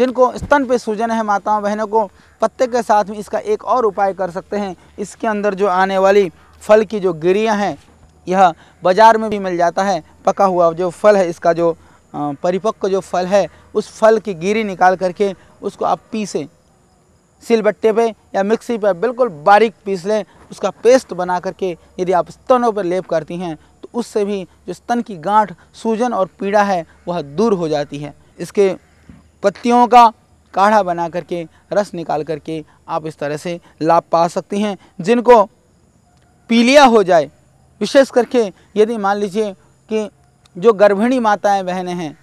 जिनको स्तन पे सूजन है माताओं बहनों को पत्ते के साथ में इसका एक और उपाय कर सकते हैं इसके अंदर जो आने वाली फल की जो गिरियाँ हैं यह बाज़ार में भी मिल जाता है पका हुआ जो फल है इसका जो परिपक्व जो फल है उस फल की गिरी निकाल करके उसको आप पीसें सिलबट्टे पे या मिक्सी पर बिल्कुल बारीक पीस लें उसका पेस्ट बना करके यदि आप स्तनों पर लेप करती हैं तो उससे भी जो स्तन की गांठ सूजन और पीड़ा है वह दूर हो जाती है इसके पत्तियों का काढ़ा बना करके रस निकाल करके आप इस तरह से लाभ पा सकती हैं जिनको पीलिया हो जाए विशेष करके यदि मान लीजिए कि जो गर्भिणी माताएं बहनें हैं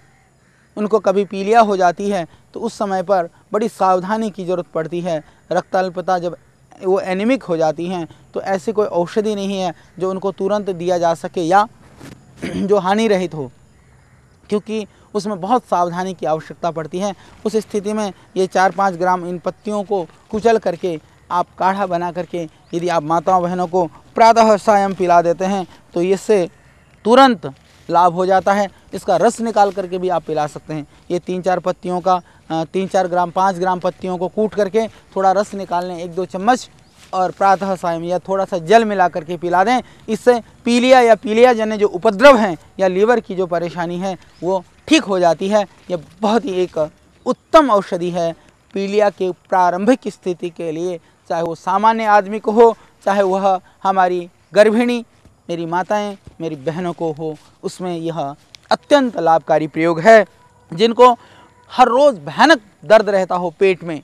उनको कभी पीलिया हो जाती है तो उस समय पर बड़ी सावधानी की ज़रूरत पड़ती है रक्ताल्पता जब वो एनिमिक हो जाती हैं तो ऐसी कोई औषधि नहीं है जो उनको तुरंत दिया जा सके या जो हानि रहित हो क्योंकि उसमें बहुत सावधानी की आवश्यकता पड़ती है उस स्थिति में ये चार पाँच ग्राम इन पत्तियों को कुचल करके आप काढ़ा बना करके यदि आप माताओं बहनों को प्रातः सायम पिला देते हैं तो इससे तुरंत लाभ हो जाता है इसका रस निकाल करके भी आप पिला सकते हैं ये तीन चार पत्तियों का तीन चार ग्राम पाँच ग्राम पत्तियों को कूट करके थोड़ा रस निकाल लें एक दो चम्मच और प्रातः सायम या थोड़ा सा जल मिला करके पिला दें इससे पीलिया या पीलिया जन्य जो उपद्रव हैं या लीवर की जो परेशानी है वो ठीक हो जाती है यह बहुत ही एक उत्तम औषधि है पीलिया के प्रारंभिक स्थिति के लिए चाहे वो सामान्य आदमी को हो चाहे वह हमारी गर्भिणी मेरी माताएं मेरी बहनों को हो उसमें यह अत्यंत लाभकारी प्रयोग है जिनको हर रोज़ भयानक दर्द रहता हो पेट में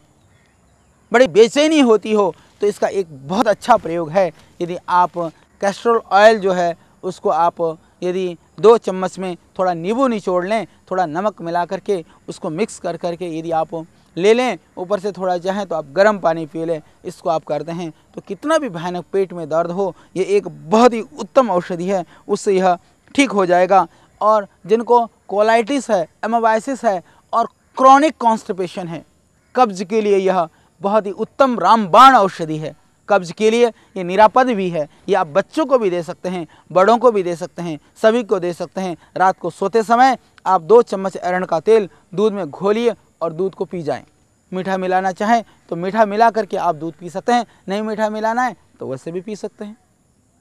बड़ी बेचैनी होती हो तो इसका एक बहुत अच्छा प्रयोग है यदि आप कैस्ट्रोल ऑयल जो है उसको आप यदि दो चम्मच में थोड़ा नींबू निचोड़ लें थोड़ा नमक मिला करके उसको मिक्स कर करके यदि आप ले लें ऊपर से थोड़ा चाहें तो आप गर्म पानी पी लें इसको आप करते हैं तो कितना भी भयानक पेट में दर्द हो ये एक बहुत ही उत्तम औषधि है उससे यह ठीक हो जाएगा और जिनको कोलाइटिस है एमोबाइसिस है और क्रॉनिक कॉन्स्टिपेशन है कब्ज के लिए यह बहुत ही उत्तम रामबाण औषधि है कब्ज के लिए ये निरापद भी है ये आप बच्चों को भी दे सकते हैं बड़ों को भी दे सकते हैं सभी को दे सकते हैं रात को सोते समय आप दो चम्मच अरण का तेल दूध में घोलिए और दूध को पी जाएं मीठा मिलाना चाहें तो मीठा मिला करके आप दूध पी सकते हैं नहीं मीठा मिलाना है तो वैसे भी पी सकते हैं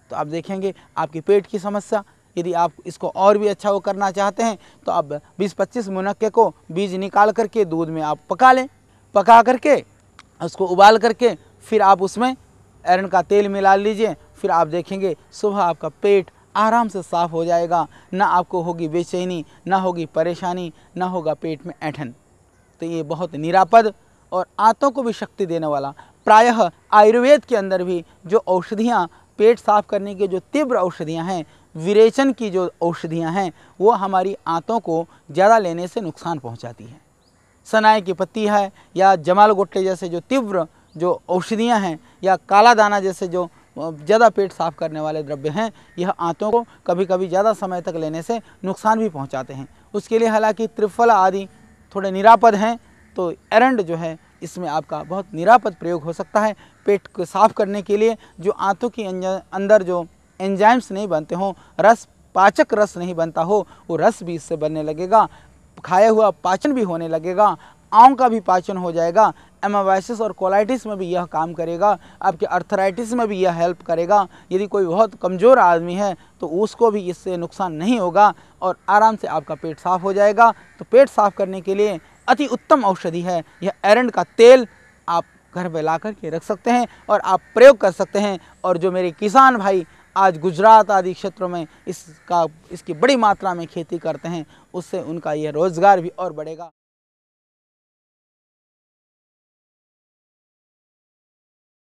तो आप देखेंगे आपकी पेट की समस्या यदि आप इसको और भी अच्छा वो करना चाहते हैं तो आप बीस पच्चीस मुनक्के को बीज निकाल करके दूध में आप पका लें पका करके उसको उबाल करके फिर आप उसमें एरन का तेल मिला लीजिए फिर आप देखेंगे सुबह आपका पेट आराम से साफ हो जाएगा ना आपको होगी बेचैनी ना होगी परेशानी ना होगा पेट में ऐठन तो ये बहुत निरापद और आंतों को भी शक्ति देने वाला प्रायः आयुर्वेद के अंदर भी जो औषधियाँ पेट साफ करने की जो तीव्र औषधियाँ हैं विरेचन की जो औषधियाँ हैं वो हमारी आंतों को ज़्यादा लेने से नुकसान पहुँचाती हैं सनाए की पत्ती है या जमाल गुट्टे जैसे जो तीव्र जो औषधियाँ हैं या काला दाना जैसे जो ज़्यादा पेट साफ करने वाले द्रव्य हैं यह आंतों को कभी कभी ज़्यादा समय तक लेने से नुकसान भी पहुंचाते हैं उसके लिए हालांकि त्रिफल आदि थोड़े निरापद हैं तो एरंड जो है इसमें आपका बहुत निरापद प्रयोग हो सकता है पेट को साफ करने के लिए जो आंतों के अंदर जो एंजाइम्स नहीं बनते हों रस पाचक रस नहीं बनता हो वो रस भी इससे बनने लगेगा खाया हुआ पाचन भी होने लगेगा आम का भी पाचन हो जाएगा एमावाइसिस और कोलाइटिस में भी यह काम करेगा आपके अर्थराइटिस में भी यह हेल्प करेगा यदि कोई बहुत कमज़ोर आदमी है तो उसको भी इससे नुकसान नहीं होगा और आराम से आपका पेट साफ़ हो जाएगा तो पेट साफ़ करने के लिए अति उत्तम औषधि है यह एरन का तेल आप घर पर ला करके रख सकते हैं और आप प्रयोग कर सकते हैं और जो मेरे किसान भाई आज गुजरात आदि क्षेत्रों में इसका इसकी बड़ी मात्रा में खेती करते हैं उससे उनका यह रोज़गार भी और बढ़ेगा